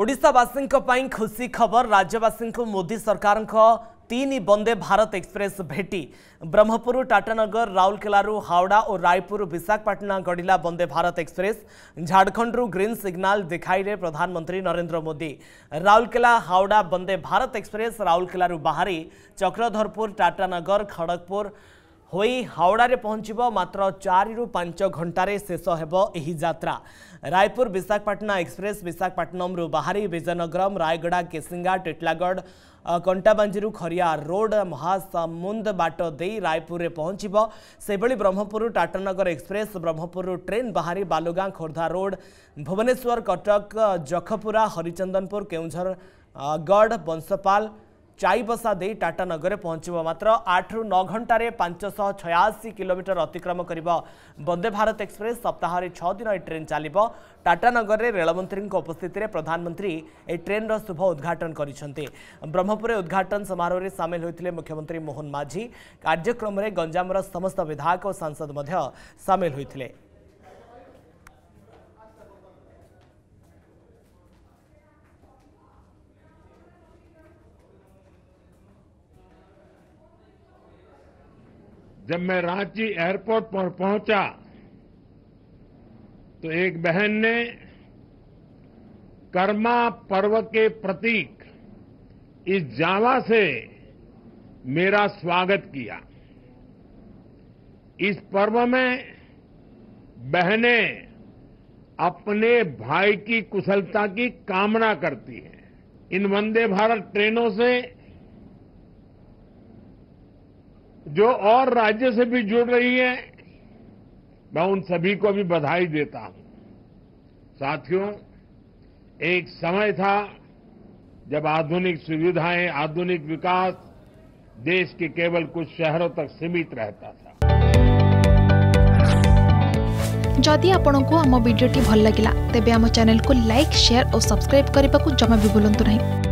ओडावासी खुशी खबर राज्यवासी मोदी सरकार तीन बंदे भारत एक्सप्रेस भेटी ब्रह्मपुर टाटानगर राउरकेलू हावड़ा और रायपुर विशाखापाटना गढ़ला Vande Bharat express Jharkhand green signal दिखाई प्रधानमंत्री नरेंद्र मोदी राउरकेला हावड़ा बंदे भारत एक्सप्रेस राउरकेलू बाहरी चक्रधरपुर टाटानगर खड़गपुर हु हावडे पहचो मात्र चारु पाँच घन्टा शेष हे यो जा रायपुर विशाखापटना एक्सप्रेस विशाखापटनमु बाही विजयनगरम रायगडा केसिङा टेटलागड कन्टाबाु खरिया रोड महासमुन्द बाटो रायपुरे पहचब सहीभरि ब्रह्मपुर टाटानगर एक्सप्रेस ब्रह्मपुरु ट्रेन बाहारी बालुगाँ खोर्धा रोड भुवनेश्वर कटक जखपुर हरिचन्दनपुर केुझरगढ वंशपा ଚାଇବସା ଦେଇ ଟାଟାନଗରରେ ପହଞ୍ଚିବ ମାତ୍ର ଆଠରୁ ନଅ ଘଣ୍ଟାରେ ପାଞ୍ଚଶହ ଛୟାଅଶୀ କିଲୋମିଟର ଅତିକ୍ରମ କରିବ ବନ୍ଦେ ଭାରତ ଏକ୍ସପ୍ରେସ୍ ସପ୍ତାହରେ ଛଅ ଦିନ ଏହି ଟ୍ରେନ୍ ଚାଲିବ ଟାଟାନଗରରେ ରେଳମନ୍ତ୍ରୀଙ୍କ ଉପସ୍ଥିତିରେ ପ୍ରଧାନମନ୍ତ୍ରୀ ଏହି ଟ୍ରେନ୍ର ଶୁଭ ଉଦ୍ଘାଟନ କରିଛନ୍ତି ବ୍ରହ୍ମପୁରରେ ଉଦ୍ଘାଟନ ସମାରୋହରେ ସାମିଲ ହୋଇଥିଲେ ମୁଖ୍ୟମନ୍ତ୍ରୀ ମୋହନ ମାଝୀ କାର୍ଯ୍ୟକ୍ରମରେ ଗଞ୍ଜାମର ସମସ୍ତ ବିଧାୟକ ଓ ସାଂସଦ ମଧ୍ୟ ସାମିଲ ହୋଇଥିଲେ जब मैं रांची एयरपोर्ट पर पहुंचा तो एक बहन ने कर्मा पर्व के प्रतीक इस जावा से मेरा स्वागत किया इस पर्व में बहनें अपने भाई की कुशलता की कामना करती हैं इन वंदे भारत ट्रेनों से जो और राज्य से भी जुड़ रही है मैं उन सभी को भी बधाई देता हूं साथियों एक समय था जब आधुनिक सुविधाएं आधुनिक विकास देश के केवल कुछ शहरों तक सीमित रहता था जदि आपंक आम भिडी भल लगा तेब आम चेल को लाइक शेयर और सब्सक्राइब करने को जमा भी बुलां नहीं